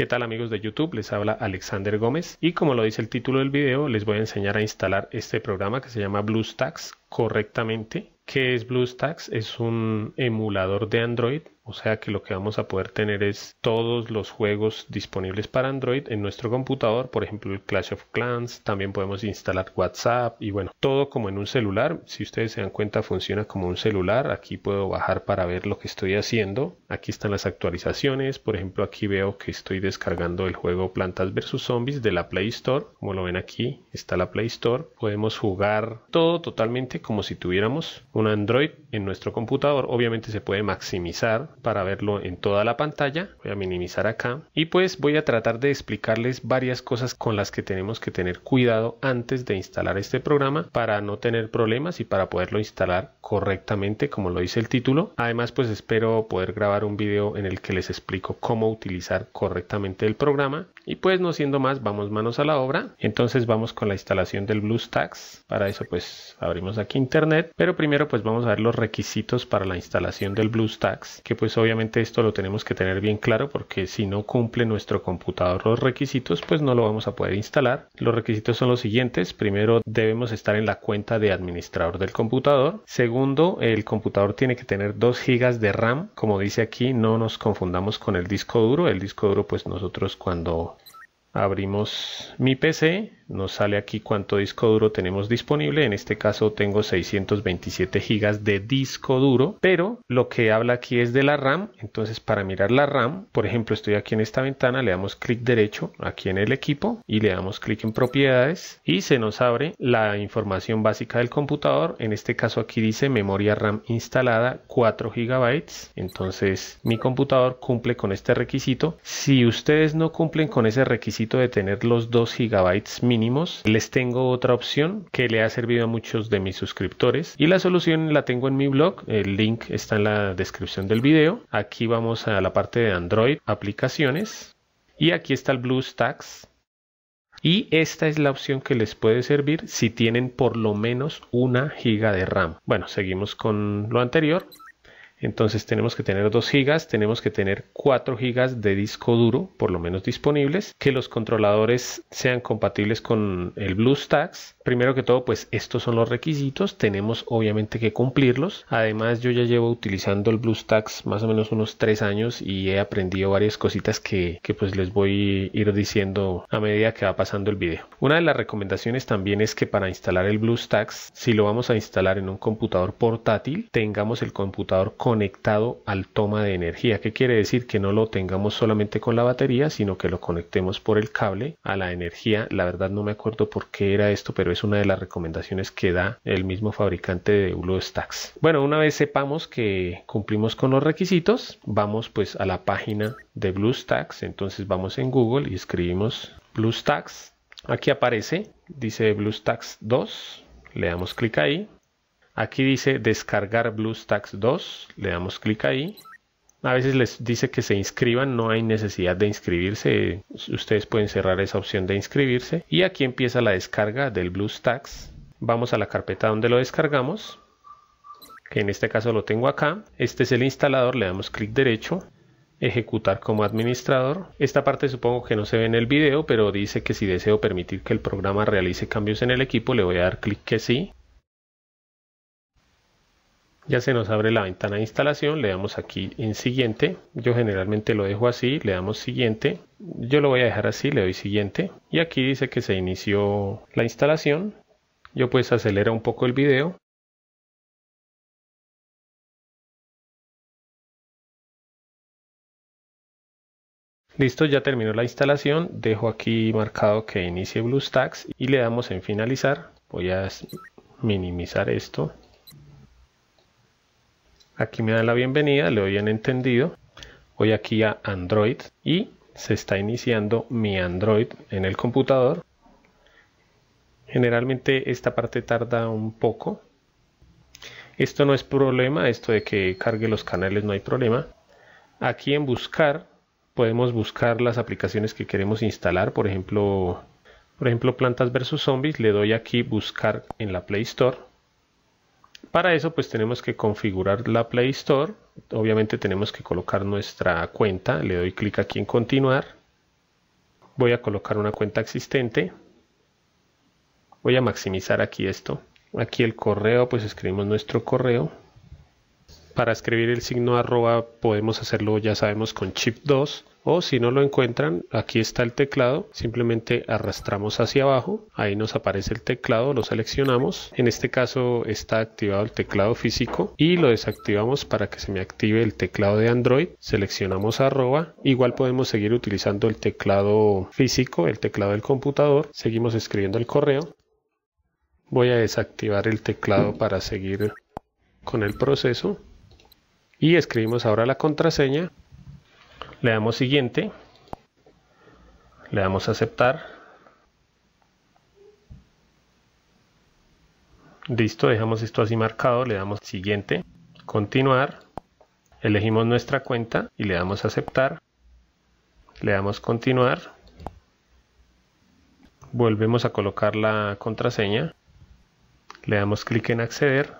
¿Qué tal amigos de YouTube? Les habla Alexander Gómez y como lo dice el título del video les voy a enseñar a instalar este programa que se llama BlueStacks correctamente. que es BlueStacks? Es un emulador de Android, o sea que lo que vamos a poder tener es todos los juegos disponibles para Android en nuestro computador, por ejemplo el Clash of Clans, también podemos instalar WhatsApp y bueno, todo como en un celular. Si ustedes se dan cuenta funciona como un celular, aquí puedo bajar para ver lo que estoy haciendo, aquí están las actualizaciones, por ejemplo aquí veo que estoy descargando el juego Plantas versus Zombies de la Play Store, como lo ven aquí está la Play Store, podemos jugar todo totalmente como si tuviéramos un Android en nuestro computador. Obviamente se puede maximizar para verlo en toda la pantalla. Voy a minimizar acá. Y pues voy a tratar de explicarles varias cosas con las que tenemos que tener cuidado antes de instalar este programa para no tener problemas y para poderlo instalar correctamente como lo dice el título. Además pues espero poder grabar un video en el que les explico cómo utilizar correctamente el programa. Y pues no siendo más, vamos manos a la obra. Entonces vamos con la instalación del BlueStacks. Para eso pues abrimos aquí internet, pero primero pues vamos a ver los requisitos para la instalación del BlueStacks, que pues obviamente esto lo tenemos que tener bien claro porque si no cumple nuestro computador los requisitos pues no lo vamos a poder instalar. Los requisitos son los siguientes, primero debemos estar en la cuenta de administrador del computador, segundo el computador tiene que tener 2 gigas de RAM, como dice aquí no nos confundamos con el disco duro, el disco duro pues nosotros cuando abrimos mi PC, nos sale aquí cuánto disco duro tenemos disponible, en este caso tengo 627 gigas de disco duro, pero lo que habla aquí es de la RAM, entonces para mirar la RAM, por ejemplo estoy aquí en esta ventana, le damos clic derecho aquí en el equipo y le damos clic en propiedades y se nos abre la información básica del computador, en este caso aquí dice memoria RAM instalada 4 gigabytes, entonces mi computador cumple con este requisito, si ustedes no cumplen con ese requisito de tener los 2 gigabytes mínimos, les tengo otra opción que le ha servido a muchos de mis suscriptores y la solución la tengo en mi blog, el link está en la descripción del video. Aquí vamos a la parte de Android, aplicaciones y aquí está el BlueStacks y esta es la opción que les puede servir si tienen por lo menos una giga de RAM. Bueno, seguimos con lo anterior. Entonces tenemos que tener 2 GB, tenemos que tener 4 GB de disco duro, por lo menos disponibles, que los controladores sean compatibles con el BlueStacks. Primero que todo, pues estos son los requisitos, tenemos obviamente que cumplirlos. Además, yo ya llevo utilizando el BlueStacks más o menos unos 3 años y he aprendido varias cositas que, pues les voy a ir diciendo a medida que va pasando el video. Una de las recomendaciones también es que para instalar el BlueStacks, si lo vamos a instalar en un computador portátil, tengamos el computador con conectado al toma de energía. que quiere decir? Que no lo tengamos solamente con la batería, sino que lo conectemos por el cable a la energía. La verdad no me acuerdo por qué era esto, pero es una de las recomendaciones que da el mismo fabricante de bluestacks Bueno, una vez sepamos que cumplimos con los requisitos, vamos pues a la página de BlueStacks. Entonces vamos en Google y escribimos BlueStacks. Aquí aparece, dice BlueStacks 2. Le damos clic ahí Aquí dice descargar BlueStacks 2. Le damos clic ahí. A veces les dice que se inscriban, no hay necesidad de inscribirse. Ustedes pueden cerrar esa opción de inscribirse. Y aquí empieza la descarga del BlueStacks. Vamos a la carpeta donde lo descargamos, que en este caso lo tengo acá. Este es el instalador, le damos clic derecho ejecutar como administrador. Esta parte supongo que no se ve en el video, pero dice que si deseo permitir que el programa realice cambios en el equipo, le voy a dar clic que sí ya se nos abre la ventana de instalación le damos aquí en siguiente yo generalmente lo dejo así le damos siguiente yo lo voy a dejar así le doy siguiente y aquí dice que se inició la instalación yo pues acelero un poco el video Listo, ya terminó la instalación, dejo aquí marcado que inicie BlueStacks y le damos en finalizar. Voy a minimizar esto Aquí me da la bienvenida, le doy en entendido. Voy aquí a Android y se está iniciando mi Android en el computador. Generalmente esta parte tarda un poco. Esto no es problema, esto de que cargue los canales no hay problema. Aquí en buscar podemos buscar las aplicaciones que queremos instalar, por ejemplo, por ejemplo Plantas versus Zombies, le doy aquí buscar en la Play Store para eso pues tenemos que configurar la Play Store. Obviamente tenemos que colocar nuestra cuenta. Le doy clic aquí en continuar. Voy a colocar una cuenta existente. Voy a maximizar aquí esto. Aquí el correo, pues escribimos nuestro correo. Para escribir el signo arroba podemos hacerlo, ya sabemos, con chip 2 o si no lo encuentran, aquí está el teclado, simplemente arrastramos hacia abajo, ahí nos aparece el teclado, lo seleccionamos, en este caso está activado el teclado físico y lo desactivamos para que se me active el teclado de Android, seleccionamos arroba, igual podemos seguir utilizando el teclado físico, el teclado del computador, seguimos escribiendo el correo, voy a desactivar el teclado para seguir con el proceso y escribimos ahora la contraseña le damos siguiente le damos aceptar listo dejamos esto así marcado le damos siguiente continuar elegimos nuestra cuenta y le damos aceptar le damos continuar volvemos a colocar la contraseña le damos clic en acceder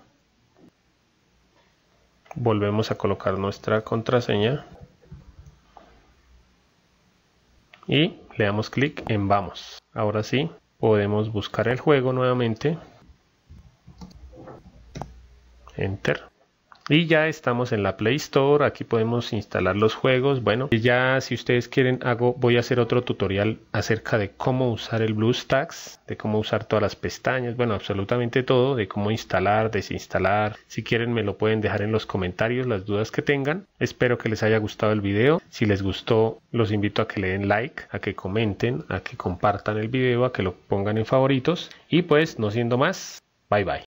volvemos a colocar nuestra contraseña y le damos clic en vamos ahora sí podemos buscar el juego nuevamente enter y ya estamos en la Play Store, aquí podemos instalar los juegos. Bueno, ya si ustedes quieren hago, voy a hacer otro tutorial acerca de cómo usar el BlueStacks, de cómo usar todas las pestañas, bueno, absolutamente todo, de cómo instalar, desinstalar. Si quieren me lo pueden dejar en los comentarios las dudas que tengan. Espero que les haya gustado el video. Si les gustó, los invito a que le den like, a que comenten, a que compartan el video, a que lo pongan en favoritos. Y pues, no siendo más, bye bye.